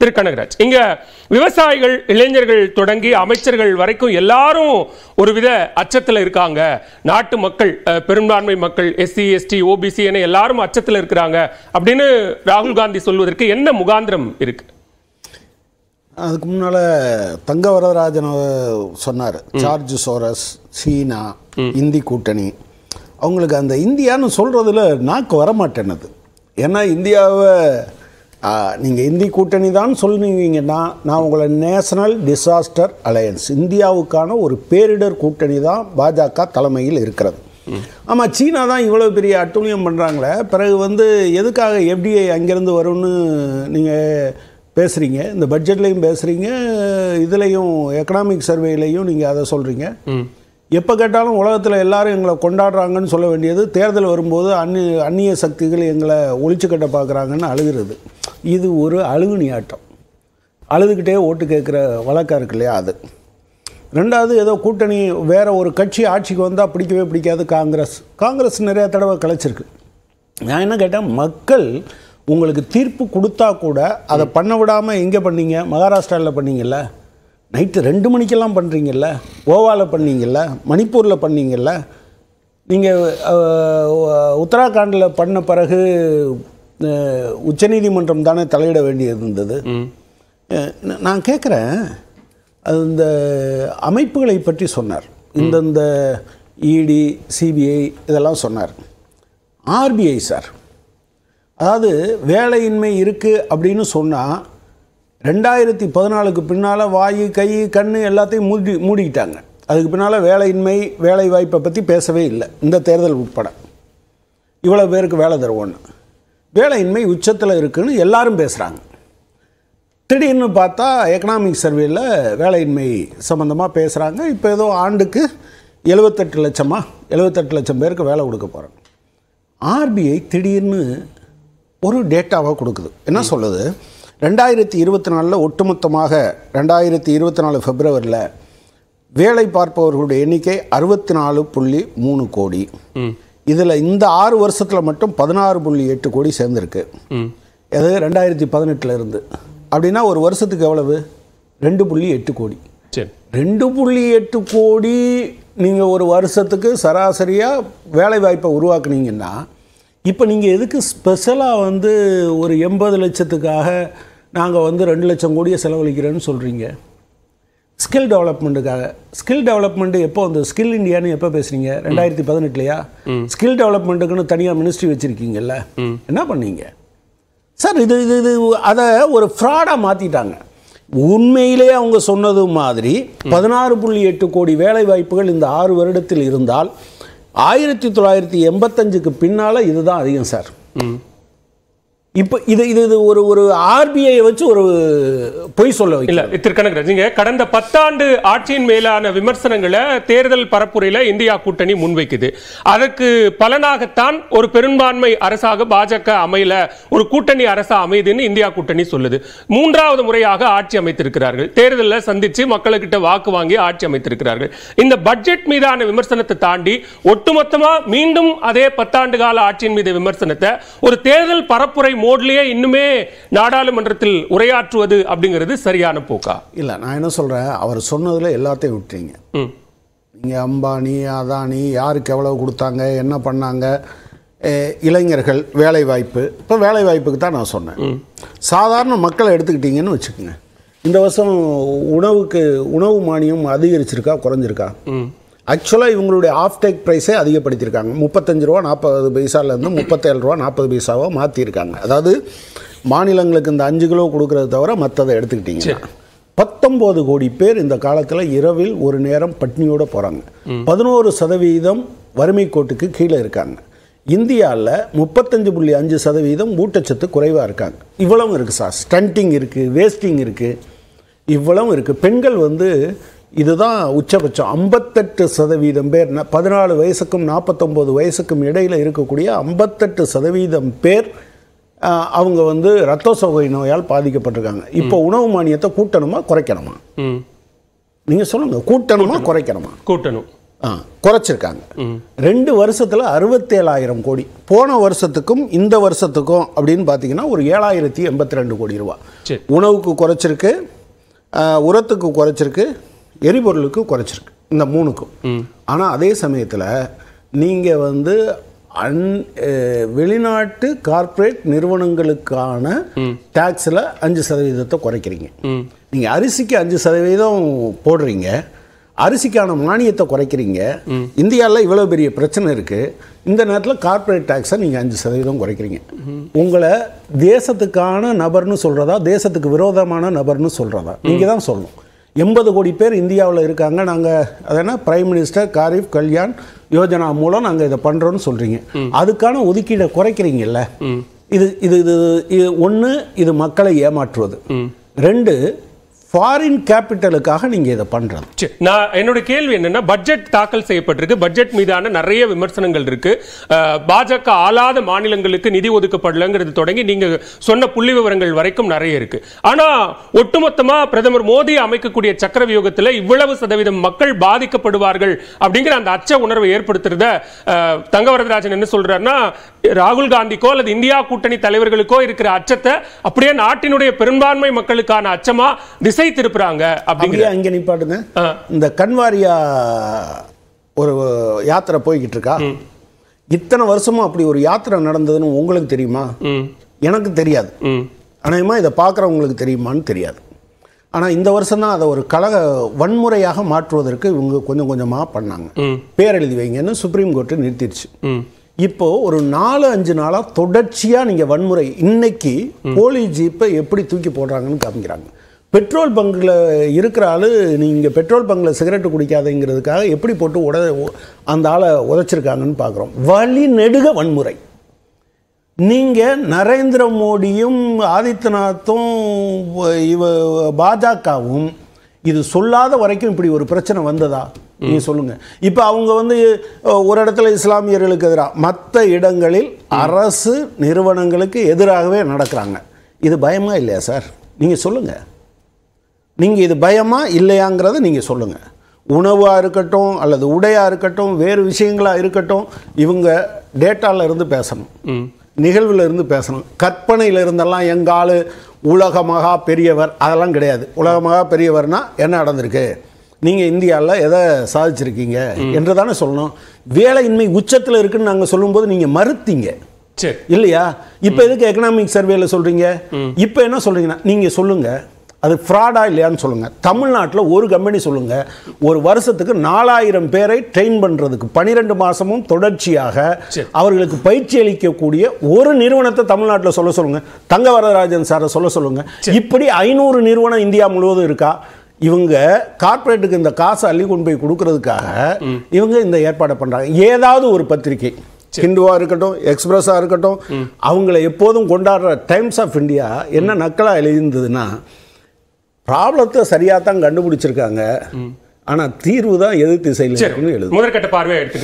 திரு கனகராஜ் இங்க விவசாயிகள் இளைஞர்கள் தொடங்கி அமைச்சர்கள் வரைக்கும் எல்லாரும் ஒரு வித அச்சத்தில் இருக்காங்க நாட்டு மக்கள் பெரும்பான்மை மக்கள் எஸ்சி எஸ்டி ஓபிசி என எல்லாரும் அச்சத்தில் இருக்கிறாங்க அப்படின்னு ராகுல் காந்தி சொல்வதற்கு என்ன முகாந்திரம் இருக்கு அதுக்கு முன்னால தங்க வரதராஜன் சொன்னார் சார்ஜ் சோரஸ் சீனா இந்தி கூட்டணி அவங்களுக்கு அந்த இந்தியான்னு சொல்றதுல நாக்கு வரமாட்டேனது ஏன்னா இந்தியாவை நீங்கள் இந்தி கூட்டணி தான் சொல்லுவீங்கன்னா நான் உங்களை நேஷனல் டிசாஸ்டர் அலையன்ஸ் இந்தியாவுக்கான ஒரு பேரிடர் கூட்டணி தான் பாஜக தலைமையில் இருக்கிறது ஆமாம் சீனா தான் இவ்வளோ பெரிய அட்டூழியம் பண்ணுறாங்களே பிறகு வந்து எதுக்காக எஃப்டிஐ அங்கேருந்து வரும்னு நீங்கள் பேசுகிறீங்க இந்த பட்ஜெட்லேயும் பேசுகிறீங்க இதுலேயும் எக்கனாமிக் சர்வேலையும் நீங்கள் அதை சொல்கிறீங்க எப்போ கேட்டாலும் உலகத்தில் எல்லாரும் எங்களை கொண்டாடுறாங்கன்னு சொல்ல வேண்டியது தேர்தல் வரும்போது அந்நி அந்நிய சக்திகள் எங்களை ஒழிச்சு கட்ட பார்க்குறாங்கன்னு அழுகிறது இது ஒரு அழுகுனி ஆட்டம் அழுதுகிட்டே ஓட்டு கேட்குற வழக்கம் இருக்கு இல்லையா அது ரெண்டாவது ஏதோ கூட்டணி வேறு ஒரு கட்சி ஆட்சிக்கு வந்தால் பிடிக்கவே பிடிக்காது காங்கிரஸ் காங்கிரஸ் நிறையா தடவை கலைச்சிருக்கு நான் என்ன கேட்டேன் மக்கள் உங்களுக்கு தீர்ப்பு கொடுத்தா கூட அதை பண்ண விடாமல் எங்கே பண்ணீங்க மகாராஷ்டிராவில் பண்ணீங்கல்ல நைட்டு ரெண்டு மணிக்கெல்லாம் பண்ணுறீங்கல்ல கோவாவில் பண்ணீங்கல்ல மணிப்பூரில் பண்ணீங்கல்ல நீங்கள் உத்தராகண்டில் பண்ண பிறகு உச்சநீதிமன்றம் தானே தலையிட வேண்டியது இருந்தது நான் கேட்குறேன் இந்த அமைப்புகளை பற்றி சொன்னார் இந்தந்த இடி சிபிஐ இதெல்லாம் சொன்னார் ஆர்பிஐ சார் அதாவது வேலையின்மை இருக்குது அப்படின்னு சொன்னால் ரெண்டாயிரத்தி பதினாலுக்கு பின்னால் வாய் கை கண் எல்லாத்தையும் மூடி மூடிக்கிட்டாங்க அதுக்கு பின்னால் வேலையின்மை வேலை வாய்ப்பை பற்றி பேசவே இல்லை இந்த தேர்தல் உட்பட இவ்வளோ பேருக்கு வேலை தருவோன்னு வேலையின்மை உச்சத்தில் இருக்குன்னு எல்லாரும் பேசுகிறாங்க திடீர்னு பார்த்தா எக்கனாமிக் சர்வேயில் வேலையின்மை சம்மந்தமாக பேசுகிறாங்க இப்போ ஏதோ ஆண்டுக்கு எழுபத்தெட்டு லட்சமாக எழுபத்தெட்டு லட்சம் பேருக்கு வேலை கொடுக்க போகிறாங்க ஆர்பிஐ திடீர்னு ஒரு டேட்டாவாக கொடுக்குது என்ன சொல்லுது ரெண்டாயிரத்தி இருபத்தி நாலில் ஒட்டுமொத்தமாக ரெண்டாயிரத்தி இருபத்தி நாலு பிப்ரவரியில் வேலை பார்ப்பவர்களுடைய எண்ணிக்கை அறுபத்தி நாலு புள்ளி மூணு கோடி இதில் இந்த ஆறு வருஷத்தில் மட்டும் பதினாறு புள்ளி எட்டு கோடி சேர்ந்துருக்கு அது ரெண்டாயிரத்தி பதினெட்டில் இருந்து அப்படின்னா ஒரு வருஷத்துக்கு எவ்வளவு ரெண்டு புள்ளி எட்டு கோடி சரி ரெண்டு புள்ளி எட்டு கோடி நீங்கள் ஒரு வருஷத்துக்கு சராசரியாக வேலை வாய்ப்பை உருவாக்குனீங்கன்னா இப்போ நீங்கள் எதுக்கு ஸ்பெஷலாக வந்து ஒரு எண்பது லட்சத்துக்காக நாங்கள் வந்து ரெண்டு லட்சம் கோடியை செலவழிக்கிறேன்னு சொல்கிறீங்க ஸ்கில் டெவலப்மெண்ட்டுக்காக ஸ்கில் டெவலப்மெண்ட்டு எப்போ வந்து ஸ்கில் இந்தியான்னு எப்போ பேசுகிறீங்க ரெண்டாயிரத்தி பதினெட்டுலையா ஸ்கில் டெவலப்மெண்ட்டுக்குன்னு தனியாக மினிஸ்ட்ரி வச்சுருக்கீங்கல்ல என்ன பண்ணீங்க சார் இது இது இது அதை ஒரு ஃப்ராடாக மாற்றிட்டாங்க உண்மையிலே அவங்க சொன்னது மாதிரி பதினாறு புள்ளி எட்டு கோடி வேலை வாய்ப்புகள் இந்த ஆறு வருடத்தில் இருந்தால் ஆயிரத்தி தொள்ளாயிரத்தி எண்பத்தஞ்சுக்கு பின்னால் இதுதான் அதிகம் சார் இப்போ இது இது இது ஒரு ஒரு ஆர்பிஐ வச்சு ஒரு பொய் சொல்ல இல்லை திருக்கணக்கு நீங்கள் கடந்த பத்தாண்டு ஆட்சியின் மேலான விமர்சனங்களை தேர்தல் பரப்புரையில் இந்தியா கூட்டணி முன்வைக்குது அதற்கு பலனாகத்தான் ஒரு பெரும்பான்மை அரசாக பாஜக அமையல ஒரு கூட்டணி அரசா அமைதுன்னு இந்தியா கூட்டணி சொல்லுது மூன்றாவது முறையாக ஆட்சி அமைத்திருக்கிறார்கள் தேர்தலில் சந்தித்து மக்களுக்கிட்ட வாக்கு வாங்கி ஆட்சி அமைத்திருக்கிறார்கள் இந்த பட்ஜெட் மீதான விமர்சனத்தை தாண்டி ஒட்டுமொத்தமாக மீண்டும் அதே பத்தாண்டு கால ஆட்சியின் மீது விமர்சனத்தை ஒரு தேர்தல் பரப்புரை மோட்லேயே இன்னுமே நாடாளுமன்றத்தில் உரையாற்றுவது அப்படிங்கிறது சரியான போக்கா இல்லை நான் என்ன சொல்கிறேன் அவர் சொன்னதில் எல்லாத்தையும் விட்டுறீங்க நீங்கள் அம்பானி அதானி யாருக்கு எவ்வளவு கொடுத்தாங்க என்ன பண்ணாங்க இளைஞர்கள் வேலை வாய்ப்பு இப்போ வேலை வாய்ப்புக்கு தான் நான் சொன்னேன் சாதாரண மக்களை எடுத்துக்கிட்டிங்கன்னு வச்சுக்கோங்க இந்த வருஷம் உணவுக்கு உணவு மானியம் அதிகரிச்சிருக்கா குறைஞ்சிருக்கா ஆக்சுவலாக இவங்களுடைய ஆஃப் டேக் ப்ரைஸே அதிகப்படுத்தியிருக்காங்க முப்பத்தஞ்சு ரூபா நாற்பது பைசாலேருந்து முப்பத்தேழு ரூபா நாற்பது பைசாவாக மாற்றிருக்காங்க அதாவது மாநிலங்களுக்கு இந்த அஞ்சு கிலோ கொடுக்கறது தவிர மற்றதை எடுத்துக்கிட்டீங்க பத்தொம்போது கோடி பேர் இந்த காலத்தில் இரவில் ஒரு நேரம் பட்னியோடு போகிறாங்க பதினோரு சதவீதம் வறுமை கோட்டுக்கு கீழே இருக்காங்க இந்தியாவில் முப்பத்தஞ்சு புள்ளி அஞ்சு சதவீதம் ஊட்டச்சத்து குறைவாக இருக்காங்க இவ்வளவும் இருக்குது சார் ஸ்டண்டிங் இருக்குது வேஸ்டிங் இருக்குது இவ்வளவும் இருக்குது பெண்கள் வந்து இதுதான் உச்சபட்சம் ஐம்பத்தெட்டு சதவீதம் பேர் பதினாலு வயசுக்கும் நாற்பத்தொம்போது வயசுக்கும் இடையில் இருக்கக்கூடிய ஐம்பத்தெட்டு சதவீதம் பேர் அவங்க வந்து ரத்த சோகை நோயால் பாதிக்கப்பட்டிருக்காங்க இப்போ உணவு மானியத்தை கூட்டணுமா குறைக்கணுமா நீங்கள் சொல்லுங்கள் கூட்டணுமா குறைக்கணுமா கூட்டணும் ஆ குறைச்சிருக்காங்க ரெண்டு வருஷத்தில் அறுபத்தேழாயிரம் கோடி போன வருஷத்துக்கும் இந்த வருஷத்துக்கும் அப்படின்னு பார்த்தீங்கன்னா ஒரு ஏழாயிரத்தி எண்பத்தி ரெண்டு கோடி ரூபா உணவுக்கு குறைச்சிருக்கு உரத்துக்கு குறைச்சிருக்கு எரிபொருளுக்கு குறைச்சிருக்கு இந்த மூணுக்கும் ஆனால் அதே சமயத்தில் நீங்கள் வந்து அன் வெளிநாட்டு கார்ப்பரேட் நிறுவனங்களுக்கான டேக்ஸில் அஞ்சு சதவீதத்தை குறைக்கிறீங்க நீங்கள் அரிசிக்கு அஞ்சு சதவீதம் போடுறீங்க அரிசிக்கான மானியத்தை குறைக்கிறீங்க இந்தியாவில் இவ்வளோ பெரிய பிரச்சனை இருக்குது இந்த நேரத்தில் கார்ப்பரேட் டேக்ஸை நீங்கள் அஞ்சு சதவீதம் குறைக்கிறீங்க உங்களை தேசத்துக்கான நபர்னு சொல்கிறதா தேசத்துக்கு விரோதமான நபர்னு சொல்கிறதா நீங்கள் தான் சொல்லணும் எண்பது கோடி பேர் இந்தியாவில் இருக்காங்க நாங்கள் அதனால் பிரைம் மினிஸ்டர் காரிஃப் கல்யாண் யோஜனா மூலம் நாங்கள் இதை பண்ணுறோன்னு சொல்கிறீங்க அதுக்கான ஒதுக்கீடை குறைக்கிறீங்கல்ல இது இது இது ஒன்று இது மக்களை ஏமாற்றுவது ரெண்டு ஃபாரின் கேபிட்டலுக்காக நீங்கள் இதை பண்ணுறது நான் என்னோட கேள்வி என்னென்னா பட்ஜெட் தாக்கல் செய்யப்பட்டிருக்கு பட்ஜெட் மீதான நிறைய விமர்சனங்கள் இருக்குது பாஜக ஆளாத மாநிலங்களுக்கு நிதி ஒதுக்கப்படலங்கிறது தொடங்கி நீங்கள் சொன்ன புள்ளி விவரங்கள் வரைக்கும் நிறைய இருக்குது ஆனால் ஒட்டுமொத்தமாக பிரதமர் மோடி அமைக்கக்கூடிய சக்கரவியூகத்தில் இவ்வளவு சதவீதம் மக்கள் பாதிக்கப்படுவார்கள் அப்படிங்கிற அந்த அச்ச உணர்வை ஏற்படுத்துறத தங்கவரதராஜன் என்ன சொல்கிறாருன்னா ராகுல் காந்திக்கோ அல்லது இந்தியா கூட்டணி தலைவர்களுக்கோ இருக்கிற அச்சத்தை அப்படியே நாட்டினுடைய பெரும்பான்மை மக்களுக்கான அச்சமாக திசை திசை திருப்புறாங்க அப்படிங்கிற இங்கே நிப்பாட்டுங்க இந்த கண்வாரியா ஒரு யாத்திரை போய்கிட்டு இருக்கா இத்தனை வருஷமும் அப்படி ஒரு யாத்திரை நடந்ததுன்னு உங்களுக்கு தெரியுமா எனக்கு தெரியாது அநேகமாக இதை பார்க்குறவங்களுக்கு தெரியுமான்னு தெரியாது ஆனால் இந்த வருஷம்தான் அதை ஒரு கழக வன்முறையாக மாற்றுவதற்கு இவங்க கொஞ்சம் கொஞ்சமாக பண்ணாங்க பேர் எழுதி வைங்கன்னு சுப்ரீம் கோர்ட்டு நிறுத்திடுச்சு இப்போது ஒரு நாலு அஞ்சு நாளாக தொடர்ச்சியாக நீங்கள் வன்முறை இன்னைக்கு போலீஸ் ஜீப்பை எப்படி தூக்கி போடுறாங்கன்னு காமிக்கிறாங்க பெட்ரோல் பங்கில் இருக்கிற ஆள் நீங்கள் பெட்ரோல் பங்கில் சிகரெட்டு குடிக்காதுங்கிறதுக்காக எப்படி போட்டு உட அந்த ஆளை உதச்சிருக்காங்கன்னு பார்க்குறோம் வழி நெடுக வன்முறை நீங்கள் நரேந்திர மோடியும் ஆதித்யநாத்தும் இவ பாஜகவும் இது சொல்லாத வரைக்கும் இப்படி ஒரு பிரச்சனை வந்ததா நீ சொல்லுங்க இப்போ அவங்க வந்து ஒரு இடத்துல இஸ்லாமியர்களுக்கு எதிராக மற்ற இடங்களில் அரசு நிறுவனங்களுக்கு எதிராகவே நடக்கிறாங்க இது பயமா இல்லையா சார் நீங்கள் சொல்லுங்கள் நீங்கள் இது பயமா இல்லையாங்கிறத நீங்கள் சொல்லுங்கள் உணவாக இருக்கட்டும் அல்லது உடையாக இருக்கட்டும் வேறு விஷயங்களாக இருக்கட்டும் இவங்க டேட்டாவில் இருந்து பேசணும் நிகழ்வில் இருந்து பேசணும் கற்பனையில் இருந்தெல்லாம் எங்கள் ஆள் உலகமாக பெரியவர் அதெல்லாம் கிடையாது உலகமாக பெரியவர்னா என்ன நடந்திருக்கு நீங்கள் இந்தியாவில் எதை சாதிச்சிருக்கீங்க என்று தானே சொல்லணும் வேலையின்மை உச்சத்தில் இருக்குன்னு நாங்கள் சொல்லும்போது நீங்கள் மறுத்தீங்க இல்லையா இப்போ எதுக்கு எக்கனாமிக் சர்வேல சொல்கிறீங்க இப்போ என்ன சொல்கிறீங்கன்னா நீங்கள் சொல்லுங்கள் அது ஃப்ராடா இல்லையான்னு சொல்லுங்கள் தமிழ்நாட்டில் ஒரு கம்பெனி சொல்லுங்கள் ஒரு வருஷத்துக்கு நாலாயிரம் பேரை ட்ரெயின் பண்ணுறதுக்கு பனிரெண்டு மாதமும் தொடர்ச்சியாக அவர்களுக்கு பயிற்சி அளிக்கக்கூடிய ஒரு நிறுவனத்தை தமிழ்நாட்டில் சொல்ல சொல்லுங்கள் தங்க வரதராஜன் சாரை சொல்ல சொல்லுங்கள் இப்படி ஐநூறு நிறுவனம் இந்தியா முழுவதும் இருக்கா இவங்க கார்ப்பரேட்டுக்கு இந்த காசை அள்ளி கொண்டு போய் கொடுக்கறதுக்காக இவங்க இந்த ஏற்பாடை பண்ணுறாங்க ஏதாவது ஒரு பத்திரிகை ஹிந்துவா இருக்கட்டும் எக்ஸ்பிரஸாக இருக்கட்டும் அவங்கள எப்போதும் கொண்டாடுற டைம்ஸ் ஆஃப் இந்தியா என்ன நக்கலாக எழுதிருந்ததுன்னா ப்ராப்ளத்தை சரியாக தான் கண்டுபிடிச்சிருக்காங்க ஆனால் தீர்வு தான் எதிர்த்து திசையில் எழுது முதற்கட்ட பார்வையாக